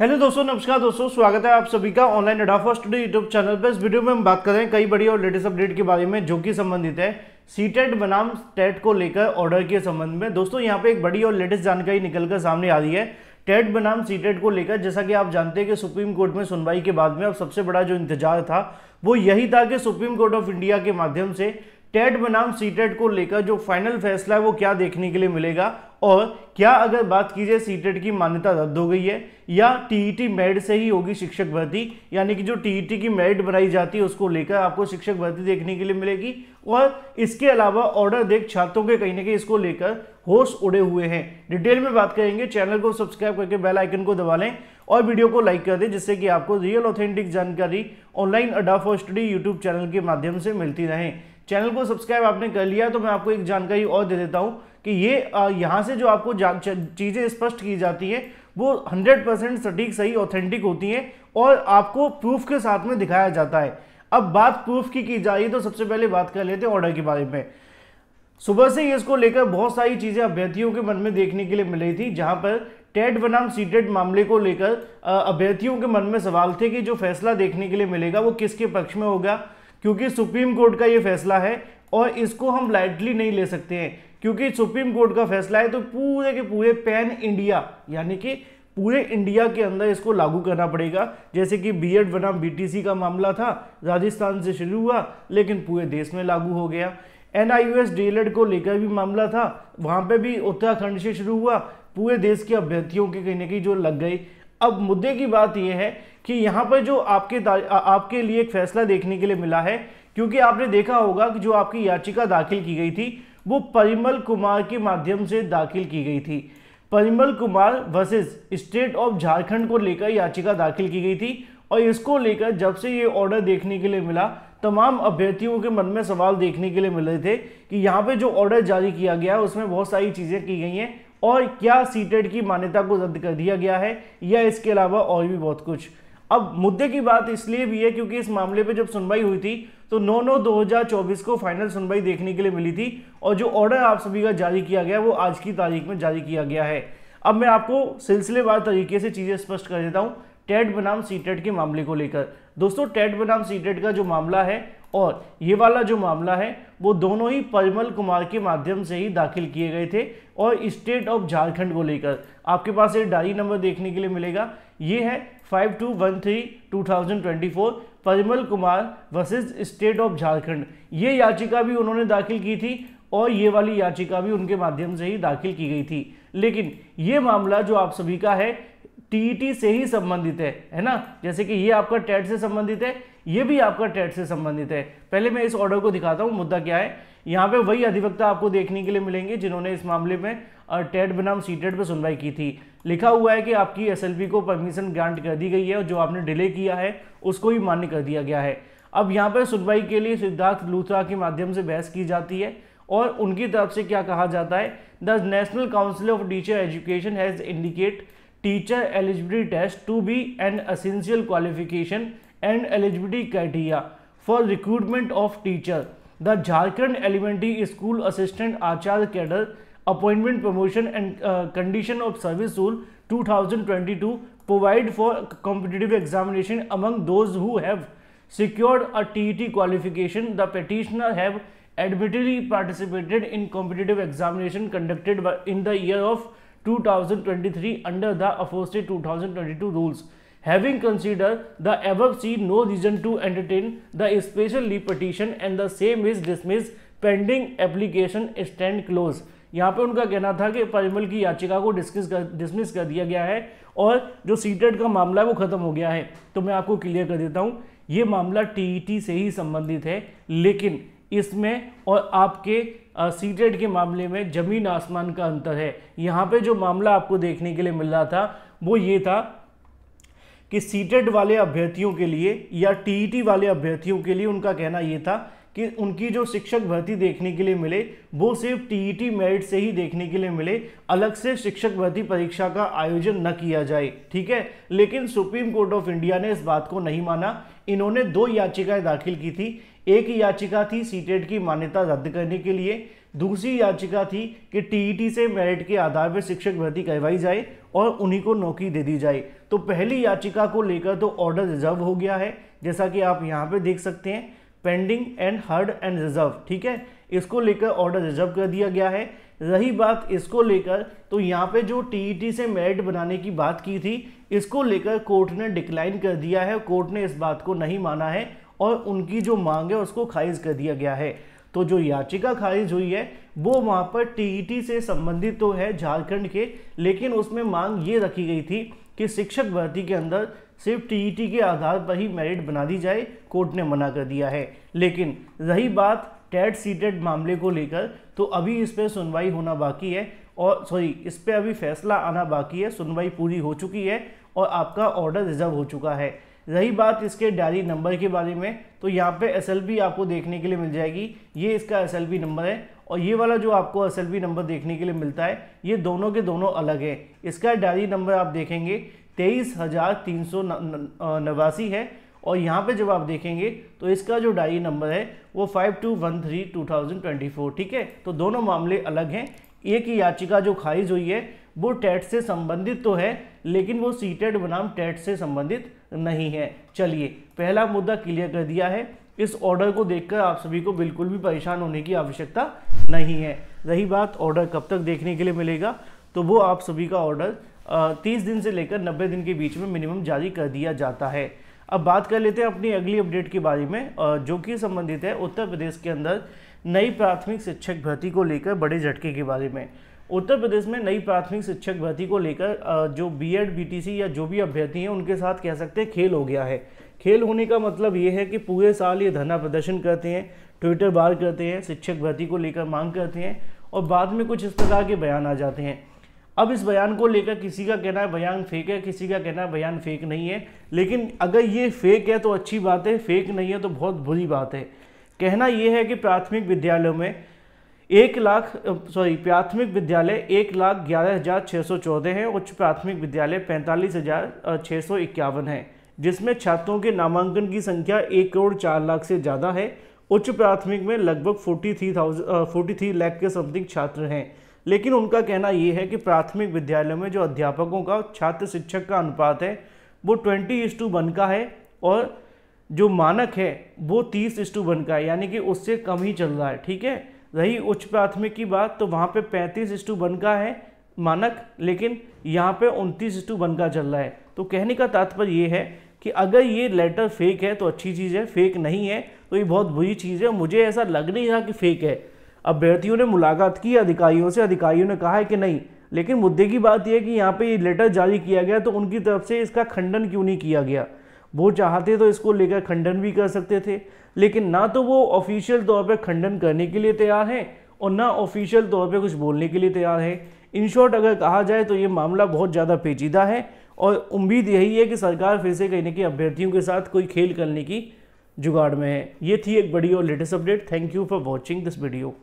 Hello दोस्तों नमस्कार दोस्तों स्वागत है आप सभी का ऑनलाइन अडाफो स्टडी यूट्यूब चैनल पर इस वीडियो में हम बात कर रहे हैं कई बड़ी और लेटेस्ट अपडेट के बारे में जो कि संबंधित है सी टेट e बनाम टेट e को लेकर ऑर्डर के संबंध में दोस्तों यहाँ पे एक बड़ी और लेटेस्ट जानकारी निकलकर सामने आ रही है टेट e बनाम सी टेट को लेकर जैसा कि आप जानते हैं कि सुप्रीम कोर्ट में सुनवाई के बाद में अब सबसे बड़ा जो इंतजार था वो यही था कि सुप्रीम कोर्ट ऑफ इंडिया के माध्यम से टेट बनाम सी टेट को लेकर जो फाइनल फैसला है वो क्या देखने के लिए मिलेगा और क्या अगर बात की जाए सी टेट की मान्यता रद्द हो गई है या टीईटी e मेरिट से ही होगी शिक्षक भर्ती यानी कि जो टीईटी e की मेरिट बनाई जाती है उसको लेकर आपको शिक्षक भर्ती देखने के लिए मिलेगी और इसके अलावा ऑर्डर देख छात्रों के कहीं ना कहीं इसको लेकर होश उड़े हुए हैं डिटेल में बात करेंगे चैनल को सब्सक्राइब करके बेल आइकन को दबा लें और वीडियो को लाइक कर दें जिससे कि आपको रियल ऑथेंटिक जानकारी ऑनलाइन अडाफो स्टडी यूट्यूब चैनल के माध्यम से मिलती रहें चैनल को सब्सक्राइब आपने कर लिया तो मैं आपको एक जानकारी और दे देता हूँ कि ये यहाँ से जो आपको चीज़ें स्पष्ट की जाती हैं वो 100 परसेंट सटीक सही ऑथेंटिक होती हैं और आपको प्रूफ के साथ में दिखाया जाता है अब बात प्रूफ की की जाए तो सबसे पहले बात कर लेते हैं ऑर्डर के बारे में सुबह से ही इसको लेकर बहुत सारी चीज़ें अभ्यर्थियों के मन में देखने के लिए मिल रही थी जहां पर टेट बनाम सीटेड मामले को लेकर अभ्यर्थियों के मन में सवाल थे कि जो फैसला देखने के लिए मिलेगा वो किसके पक्ष में होगा क्योंकि सुप्रीम कोर्ट का ये फैसला है और इसको हम लाइटली नहीं ले सकते हैं क्योंकि सुप्रीम कोर्ट का फैसला है तो पूरे के पूरे पैन इंडिया यानी कि पूरे इंडिया के अंदर इसको लागू करना पड़ेगा जैसे कि बी एड बनाम बी का मामला था राजस्थान से शुरू हुआ लेकिन पूरे देश में लागू हो गया एन आई डीएलएड को लेकर भी मामला था वहाँ पे भी उत्तराखंड से शुरू हुआ पूरे देश के अभ्यर्थियों के कहीं ना कहीं जो लग गई अब मुद्दे की बात यह है कि यहाँ पर जो आपके आपके लिए एक फैसला देखने के लिए मिला है क्योंकि आपने देखा होगा कि जो आपकी याचिका दाखिल की गई थी वो परिमल कुमार के माध्यम से दाखिल की गई थी Parimal Kumar versus state of Jharkhand को लेकर याचिका दाखिल की गई थी और इसको लेकर जब से ये ऑर्डर देखने के लिए मिला तमाम अभ्यर्थियों के मन में सवाल देखने के लिए मिल रहे थे कि यहाँ पे जो ऑर्डर जारी किया गया है उसमें बहुत सारी चीज़ें की गई हैं और क्या सीटेट की मान्यता को रद्द कर दिया गया है या इसके अलावा और भी बहुत कुछ अब मुद्दे की बात इसलिए भी है क्योंकि इस मामले पे जब सुनवाई हुई थी तो नौ नौ दो को फाइनल सुनवाई देखने के लिए मिली थी और जो ऑर्डर आप सभी का जारी किया गया वो आज की तारीख में जारी किया गया है अब मैं आपको सिलसिलेवार तरीके से चीज़ें स्पष्ट कर देता हूँ टेट बनाम सीटेट के मामले को लेकर दोस्तों टेट बनाम सीटेट का जो मामला है और ये वाला जो मामला है वो दोनों ही परिमल कुमार के माध्यम से ही दाखिल किए गए थे और स्टेट ऑफ झारखंड को लेकर आपके पास ये डायरी नंबर देखने के लिए मिलेगा ये है five two one three two thousand twenty four Parimal Kumar versus state of Jharkhand ये याचिका भी उन्होंने दाखिल की थी और ये वाली याचिका भी उनके माध्यम से ही दाखिल की गई थी लेकिन ये मामला जो आप सभी का है टीईटी से ही संबंधित है है ना जैसे कि ये आपका टेट से संबंधित है ये भी आपका टेट से संबंधित है पहले मैं इस ऑर्डर को दिखाता हूँ मुद्दा क्या है यहाँ पे वही अधिवक्ता आपको देखने के लिए मिलेंगे जिन्होंने इस मामले में टेट बनाम सी टेट पर सुनवाई की थी लिखा हुआ है कि आपकी एस को परमिशन ग्रांट कर दी गई है और जो आपने डिले किया है उसको ही मान्य कर दिया गया है अब यहाँ पर सुनवाई के लिए सिद्धार्थ लूथरा के माध्यम से बहस की जाती है और उनकी तरफ से क्या कहा जाता है the National Council of Teacher Education has indicate teacher eligibility test to be an essential qualification and eligibility criteria for recruitment of teacher. The Jharkhand Elementary School Assistant Acharya Cadre Appointment Promotion and uh, Condition of Service Rule 2022 provide for competitive examination among those who have secured a TET qualification. The petitioner have admittedly participated in competitive examination conducted in the year of 2023 under the aforesaid 2022 rules. Having considered the above, see no reason to entertain the special leave petition and the same is dismissed pending application stand close यहाँ पे उनका कहना था कि परिमल की याचिका को discuss कर डिसमिस कर दिया गया है और जो सीटेड का मामला है वो ख़त्म हो गया है तो मैं आपको क्लियर कर देता हूँ ये मामला टीईटी e से ही संबंधित है लेकिन इसमें और आपके सीटेड के मामले में ज़मीन आसमान का अंतर है यहाँ पे जो मामला आपको देखने के लिए मिल रहा था वो ये था कि सीटेड वाले अभ्यर्थियों के लिए या टीईटी e वाले अभ्यर्थियों के लिए उनका कहना यह था कि उनकी जो शिक्षक भर्ती देखने के लिए मिले वो सिर्फ टीईटी मेरिट e से ही देखने के लिए मिले अलग से शिक्षक भर्ती परीक्षा का आयोजन न किया जाए ठीक है लेकिन सुप्रीम कोर्ट ऑफ इंडिया ने इस बात को नहीं माना इन्होंने दो याचिकाएं दाखिल की थी एक याचिका थी सीटेट की मान्यता रद्द करने के लिए दूसरी याचिका थी कि टीईटी e से मेरिट के आधार पर शिक्षक भर्ती करवाई जाए और उन्हीं को नौकरी दे दी जाए तो पहली याचिका को लेकर तो ऑर्डर रिजर्व हो गया है जैसा कि आप यहाँ पे देख सकते हैं pending and heard and reserve ठीक है इसको लेकर ऑर्डर रिजर्व कर दिया गया है रही बात इसको लेकर तो यहाँ पे जो टीईटी e से मेरिट बनाने की बात की थी इसको लेकर कोर्ट ने डिक्लाइन कर दिया है कोर्ट ने इस बात को नहीं माना है और उनकी जो मांग है उसको खारिज कर दिया गया है तो जो याचिका खारिज हुई है वो वहाँ पर टीईटी e से संबंधित तो है झारखंड के लेकिन उसमें मांग ये रखी गई थी कि शिक्षक भर्ती के अंदर सिर्फ टीईटी e के आधार पर ही मेरिट बना दी जाए कोर्ट ने मना कर दिया है लेकिन रही बात टेट सीटेड मामले को लेकर तो अभी इस पर सुनवाई होना बाकी है और सॉरी इस पर अभी फैसला आना बाकी है सुनवाई पूरी हो चुकी है और आपका ऑर्डर रिजर्व हो चुका है रही बात इसके डायरी नंबर के बारे में तो यहाँ पे एस आपको देखने के लिए मिल जाएगी ये इसका एस नंबर है और ये वाला जो आपको एस नंबर देखने के लिए मिलता है ये दोनों के दोनों अलग है इसका डायरी नंबर आप देखेंगे तेईस हज़ार तीन सौ नवासी है और यहाँ पे जब आप देखेंगे तो इसका जो डायरी नंबर है वो five two one three two thousand twenty four ठीक है तो दोनों मामले अलग हैं एक ही याचिका जो खारिज हुई है वो टेट से संबंधित तो है लेकिन वो सीटेड बनाम टेट से संबंधित नहीं है चलिए पहला मुद्दा क्लियर कर दिया है इस ऑर्डर को देखकर आप सभी को बिल्कुल भी परेशान होने की आवश्यकता नहीं है रही बात ऑर्डर कब तक देखने के लिए मिलेगा तो वो आप सभी का ऑर्डर तीस दिन से लेकर नब्बे दिन के बीच में मिनिमम जारी कर दिया जाता है अब बात कर लेते हैं अपनी अगली अपडेट के बारे में जो कि संबंधित है उत्तर प्रदेश के अंदर नई प्राथमिक शिक्षक भर्ती को लेकर बड़े झटके के बारे में उत्तर प्रदेश में नई प्राथमिक शिक्षक भर्ती को लेकर जो बीएड बीटीसी या जो भी अभ्यर्थी हैं उनके साथ कह सकते हैं खेल हो गया है खेल होने का मतलब ये है कि पूरे साल ये धरना प्रदर्शन करते हैं ट्विटर बार करते हैं शिक्षक भर्ती को लेकर मांग करते हैं और बाद में कुछ इस प्रकार के बयान आ जाते हैं अब इस बयान को लेकर किसी का कहना है बयान फेक है किसी का कहना है बयान फेक नहीं है लेकिन अगर ये फेक है तो अच्छी बात है फेक नहीं है तो बहुत बुरी बात है कहना यह है कि प्राथमिक विद्यालयों में एक लाख सॉरी प्राथमिक विद्यालय एक लाख ग्यारह हज़ार छः सौ चौदह हैं उच्च प्राथमिक विद्यालय पैंतालीस हज़ार छः सौ इक्यावन है जिसमें छात्रों के नामांकन की संख्या एक करोड़ चार लाख से ज़्यादा है उच्च प्राथमिक में लगभग forty three thousand forty three lakh के समथिंग छात्र हैं लेकिन उनका कहना ये है कि प्राथमिक विद्यालयों में जो अध्यापकों का छात्र शिक्षक का अनुपात है वो ट्वेंटी इस टू वन का है और जो मानक है वो तीस इस टू वन का है यानी कि उससे कम ही चल रहा है ठीक है रही उच्च प्राथमिक की बात तो वहाँ पे पैंतीस इस्टू वन का है मानक लेकिन यहाँ पे उनतीस इस्टू वन का चल रहा है तो कहने का तात्पर्य ये है कि अगर ये लेटर फेक है तो अच्छी चीज़ है फेक नहीं है तो ये बहुत बुरी चीज़ है मुझे ऐसा लग नहीं रहा कि फेक है अभ्यर्थियों ने मुलाकात की अधिकारियों से अधिकारियों ने कहा है कि नहीं लेकिन मुद्दे की बात यह कि यहाँ पे ये लेटर जारी किया गया तो उनकी तरफ से इसका खंडन क्यों नहीं किया गया वो चाहते तो इसको लेकर खंडन भी कर सकते थे लेकिन ना तो वो ऑफिशियल तौर पर खंडन करने के लिए तैयार हैं और ना ऑफिशियल तौर पर कुछ बोलने के लिए तैयार है इन शॉर्ट अगर कहा जाए तो ये मामला बहुत ज़्यादा पेचीदा है और उम्मीद यही है कि सरकार फिर से कहीं ना कहीं अभ्यर्थियों के साथ कोई खेल करने की जुगाड़ में है ये थी एक बड़ी और latest update thank you for watching this video